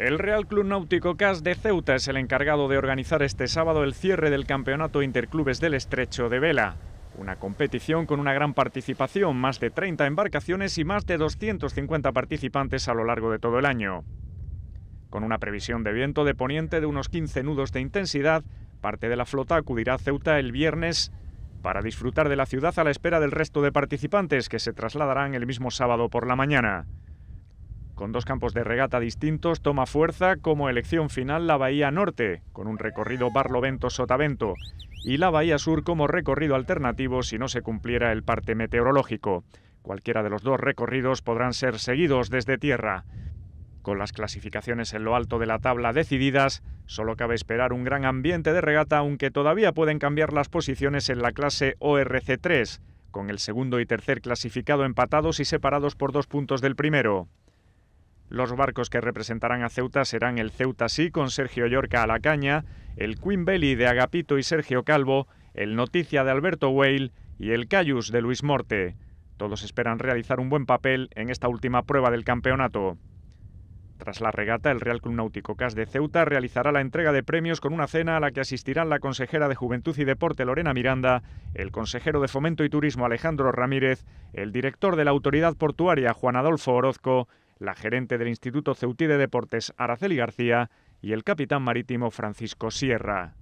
El Real Club Náutico CAS de Ceuta es el encargado de organizar este sábado el cierre del Campeonato Interclubes del Estrecho de Vela. Una competición con una gran participación, más de 30 embarcaciones y más de 250 participantes a lo largo de todo el año. Con una previsión de viento de poniente de unos 15 nudos de intensidad, parte de la flota acudirá a Ceuta el viernes para disfrutar de la ciudad a la espera del resto de participantes que se trasladarán el mismo sábado por la mañana. Con dos campos de regata distintos, toma fuerza como elección final la Bahía Norte, con un recorrido Barlovento-Sotavento, y la Bahía Sur como recorrido alternativo si no se cumpliera el parte meteorológico. Cualquiera de los dos recorridos podrán ser seguidos desde tierra. Con las clasificaciones en lo alto de la tabla decididas, solo cabe esperar un gran ambiente de regata, aunque todavía pueden cambiar las posiciones en la clase ORC3, con el segundo y tercer clasificado empatados y separados por dos puntos del primero. Los barcos que representarán a Ceuta serán el Ceuta Sí con Sergio Yorca a la caña, el Queen Belly de Agapito y Sergio Calvo, el Noticia de Alberto Whale y el Cayus de Luis Morte. Todos esperan realizar un buen papel en esta última prueba del campeonato. Tras la regata, el Real Club Náutico CAS de Ceuta realizará la entrega de premios con una cena a la que asistirán la consejera de Juventud y Deporte Lorena Miranda, el consejero de Fomento y Turismo Alejandro Ramírez, el director de la Autoridad Portuaria Juan Adolfo Orozco la gerente del Instituto Ceutí de Deportes Araceli García y el capitán marítimo Francisco Sierra.